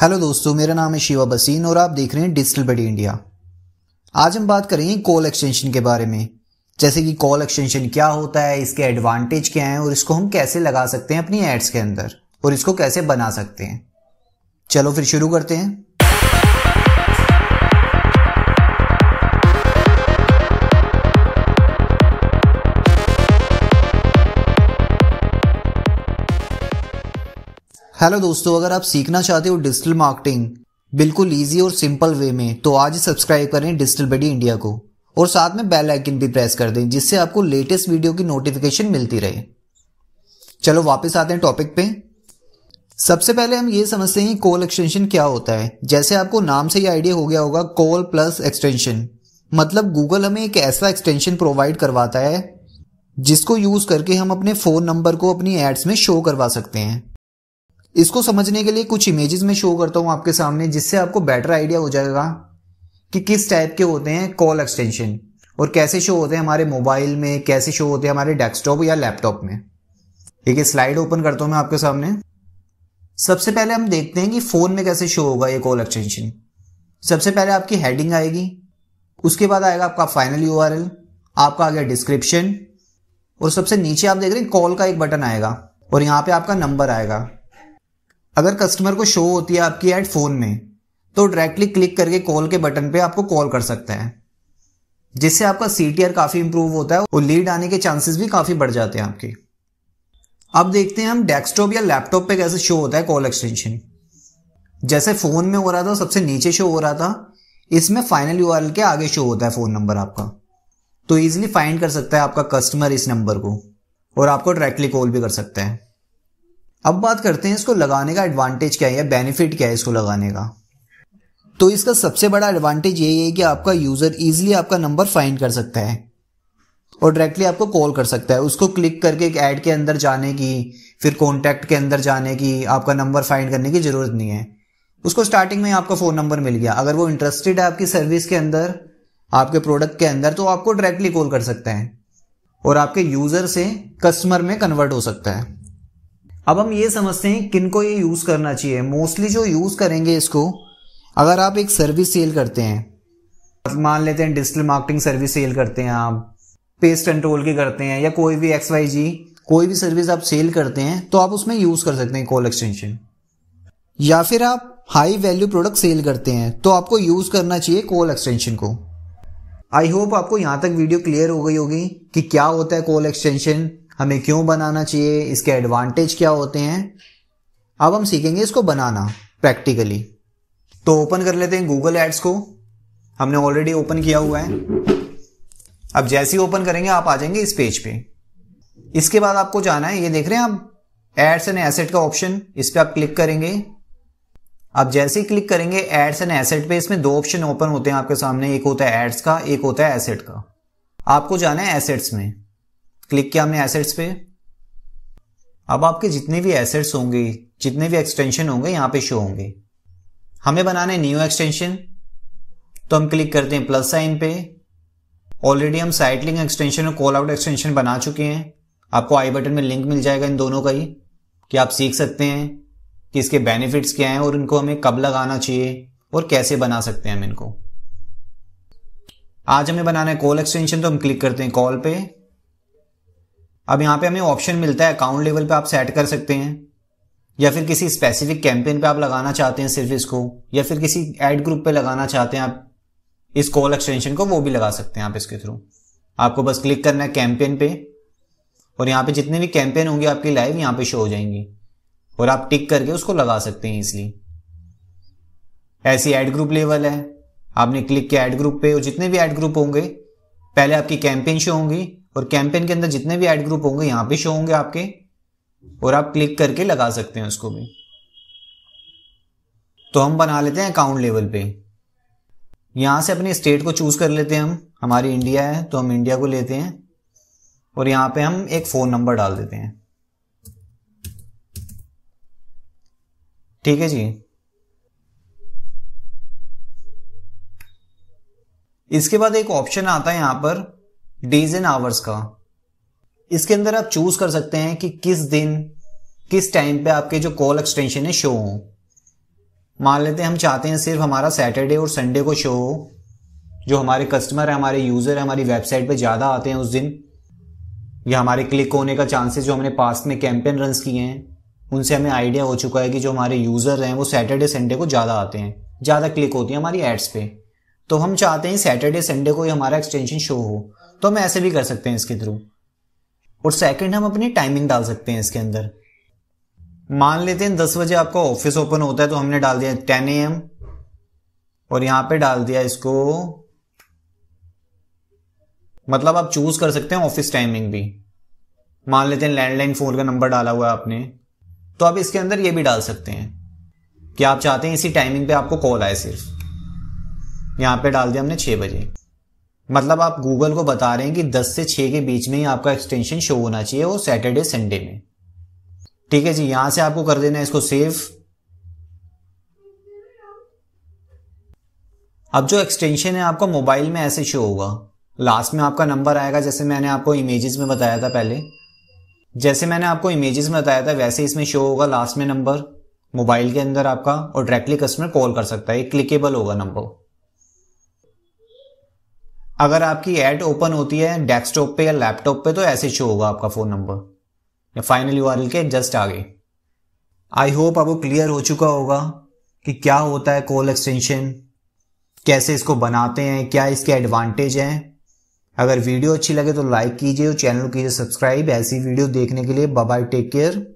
hello दोस्तों मेरा नाम है शिवा बसीन और आप देख रहे हैं डिजिटल बडी इंडिया आज हम बात करेंगे कॉल एक्सटेंशन के बारे में जैसे कि कॉल एक्सटेंशन क्या होता है इसके एडवांटेज क्या हैं और इसको हम कैसे लगा सकते हैं अपनी एड्स के अंदर और इसको कैसे बना सकते हैं चलो फिर शुरू करते हैं हेलो दोस्तों अगर आप सीखना चाहते हो डिजिटल मार्केटिंग बिल्कुल ईजी और सिंपल वे में तो आज ही सब्सक्राइब करें डिजिटल बडी इंडिया को और साथ में बेल आइकन भी प्रेस कर दें जिससे आपको लेटेस्ट वीडियो की नोटिफिकेशन मिलती रहे चलो वापस आते हैं टॉपिक पे सबसे पहले हम ये समझते हैं कॉल एक्सटेंशन क्या होता है जैसे आपको नाम से ही आइडिया हो गया होगा कॉल प्लस एक्सटेंशन मतलब गूगल हमें एक ऐसा एक्सटेंशन प्रोवाइड करवाता है जिसको यूज करके हम अपने फोन नंबर को अपनी एड्स में शो करवा सकते हैं इसको समझने के लिए कुछ इमेजेस में शो करता हूँ आपके सामने जिससे आपको बेटर आइडिया हो जाएगा कि किस टाइप के होते हैं कॉल एक्सटेंशन और कैसे शो होते हैं हमारे मोबाइल में कैसे शो होते हैं हमारे डेस्कटॉप या लैपटॉप में ठीक है स्लाइड ओपन करता हूं मैं आपके सामने सबसे पहले हम देखते हैं कि फ़ोन में कैसे शो होगा ये कॉल एक्सटेंशन सबसे पहले आपकी हेडिंग आएगी उसके बाद आएगा आपका फाइनल यू आपका आ गया डिस्क्रिप्शन और सबसे नीचे आप देख रहे हैं कॉल का एक बटन आएगा और यहां पे आपका नंबर आएगा अगर कस्टमर को शो होती है आपकी एड फोन में तो डायरेक्टली क्लिक करके कॉल के बटन पे आपको कॉल कर सकता है जिससे आपका सी काफ़ी इंप्रूव होता है और लीड आने के चांसेस भी काफ़ी बढ़ जाते हैं आपके अब देखते हैं हम डेस्कटॉप या लैपटॉप पे कैसे शो होता है कॉल एक्सटेंशन जैसे फ़ोन में हो रहा था सबसे नीचे शो हो रहा था इसमें फाइनल यू के आगे शो होता है फ़ोन नंबर आपका तो ईजिली फाइंड कर सकता है आपका कस्टमर इस नंबर को और आपको डायरेक्टली कॉल भी कर सकता है अब बात करते हैं इसको लगाने का एडवांटेज क्या है या बेनिफिट क्या है इसको लगाने का तो इसका सबसे बड़ा एडवांटेज यही है कि आपका यूज़र इजीली आपका नंबर फाइंड कर सकता है और डायरेक्टली आपको कॉल कर सकता है उसको क्लिक करके एक ऐड के अंदर जाने की फिर कॉन्टैक्ट के अंदर जाने की आपका नंबर फाइंड करने की ज़रूरत नहीं है उसको स्टार्टिंग में आपका फ़ोन नंबर मिल गया अगर वो इंटरेस्टेड है आपकी सर्विस के अंदर आपके प्रोडक्ट के अंदर तो आपको डायरेक्टली कॉल कर सकता है और आपके यूज़र से कस्टमर में कन्वर्ट हो सकता है अब हम ये समझते हैं किन को ये यूज़ करना चाहिए मोस्टली जो यूज़ करेंगे इसको अगर आप एक सर्विस सेल करते हैं मान लेते हैं डिजिटल मार्केटिंग सर्विस सेल करते हैं आप पेस्ट कंट्रोल की करते हैं या कोई भी एक्स वाई जी कोई भी सर्विस आप सेल करते हैं तो आप उसमें यूज़ कर सकते हैं कॉल एक्सटेंशन या फिर आप हाई वैल्यू प्रोडक्ट सेल करते हैं तो आपको यूज़ करना चाहिए कॉल एक्सटेंशन को आई होप आपको यहां तक वीडियो क्लियर हो गई होगी कि क्या होता है कॉल एक्सटेंशन हमें क्यों बनाना चाहिए इसके एडवांटेज क्या होते हैं अब हम सीखेंगे इसको बनाना प्रैक्टिकली तो ओपन कर लेते हैं गूगल एड्स को हमने ऑलरेडी ओपन किया हुआ है अब जैसे ही ओपन करेंगे आप आ जाएंगे इस पेज पे इसके बाद आपको जाना है ये देख रहे हैं आप एड्स एंड एसेट का ऑप्शन इस पर आप क्लिक करेंगे आप जैसे ही क्लिक करेंगे एड्स एंड एसेट पे इसमें दो ऑप्शन ओपन होते हैं आपके सामने एक होता है एड्स का एक होता है एसेट का आपको जाना है एसेट्स में क्लिक किया हमने एसेट्स पे अब आपके जितने भी एसेट्स होंगे जितने भी एक्सटेंशन होंगे यहां पे शो होंगे हमें बनाने न्यू एक्सटेंशन तो हम क्लिक करते हैं प्लस साइन पे ऑलरेडी हम साइट लिंक एक्सटेंशन और कॉल आउट एक्सटेंशन बना चुके हैं आपको आई बटन में लिंक मिल जाएगा इन दोनों का ही कि आप सीख सकते हैं कि इसके बेनिफिट्स क्या हैं और इनको हमें कब लगाना चाहिए और कैसे बना सकते हैं हम इनको आज हमें बनाना है कॉल एक्सटेंशन तो हम क्लिक करते हैं कॉल पे अब यहां पे हमें ऑप्शन मिलता है अकाउंट लेवल पे आप सेट कर सकते हैं या फिर किसी स्पेसिफिक कैंपेन पे आप लगाना चाहते हैं सिर्फ इसको या फिर किसी एड ग्रुप पे लगाना चाहते हैं आप इस कॉल एक्सटेंशन को वो भी लगा सकते हैं आप इसके थ्रू आपको बस क्लिक करना है कैंपेन पे और यहाँ पे जितने भी कैंपेन होंगे आपकी लाइव यहाँ पे शो हो जाएंगी और आप टिक करके उसको लगा सकते हैं इसलिए ऐसी एड ग्रुप लेवल है आपने क्लिक किया एड ग्रुप पे और जितने भी एड ग्रुप होंगे पहले आपकी कैंपेन शो होंगी और कैंपेन के अंदर जितने भी एड ग्रुप होंगे यहां पे शो होंगे आपके और आप क्लिक करके लगा सकते हैं उसको भी तो हम बना लेते हैं अकाउंट लेवल पे यहां से अपने स्टेट को चूज कर लेते हैं हम हमारी इंडिया है तो हम इंडिया को लेते हैं और यहां पे हम एक फोन नंबर डाल देते हैं ठीक है जी इसके बाद एक ऑप्शन आता है यहां पर डेज एंड आवर्स का इसके अंदर आप चूज कर सकते हैं कि किस दिन किस टाइम पे आपके जो कॉल एक्सटेंशन है शो हो मान लेते हैं हम चाहते हैं सिर्फ हमारा सैटरडे और संडे को शो हो जो हमारे कस्टमर है हमारे यूज़र है हमारी वेबसाइट पे ज़्यादा आते हैं उस दिन या हमारे क्लिक होने का चांसेस जो हमने पास्ट में कैंपेन रन किए हैं उनसे हमें आइडिया हो चुका है कि जो हमारे यूज़र हैं वो सैटरडे संडे को ज़्यादा आते हैं ज़्यादा क्लिक होती है हमारी एड्स पे तो हम चाहते हैं सैटरडे संडे को ही हमारा एक्सटेंशन शो हो तो हम ऐसे भी कर सकते हैं इसके थ्रू और सेकंड हम अपनी टाइमिंग डाल सकते हैं इसके अंदर मान लेते हैं दस बजे आपका ऑफिस ओपन होता है तो हमने डाल दिया टेन ए एम और यहां पे डाल दिया इसको मतलब आप चूज कर सकते हैं ऑफिस टाइमिंग भी मान लेते हैं लैंडलाइन फोन का नंबर डाला हुआ है आपने तो आप इसके अंदर ये भी डाल सकते हैं कि आप चाहते हैं इसी टाइमिंग पे आपको कॉल आए सिर्फ यहां पे डाल दिया हमने छह बजे मतलब आप गूगल को बता रहे हैं कि 10 से 6 के बीच में ही आपका एक्सटेंशन शो होना चाहिए वो सैटरडे संडे में ठीक है जी यहां से आपको कर देना है इसको सेव अब जो एक्सटेंशन है आपका मोबाइल में ऐसे शो होगा लास्ट में आपका नंबर आएगा जैसे मैंने आपको इमेजेस में बताया था पहले जैसे मैंने आपको इमेजेस में बताया था वैसे इसमें शो होगा लास्ट में नंबर मोबाइल के अंदर आपका और डायरेक्टली कस्टमर कॉल कर सकता है क्लिकेबल होगा नंबर अगर आपकी एड ओपन होती है डेस्कटॉप पे या लैपटॉप पे तो ऐसे शो होगा आपका फ़ोन नंबर या फाइनल यू के जस्ट आगे आई होप आपको क्लियर हो चुका होगा कि क्या होता है कॉल एक्सटेंशन कैसे इसको बनाते हैं क्या इसके एडवांटेज हैं अगर वीडियो अच्छी लगे तो लाइक कीजिए और चैनल कीजिए सब्सक्राइब ऐसी वीडियो देखने के लिए बाय टेक केयर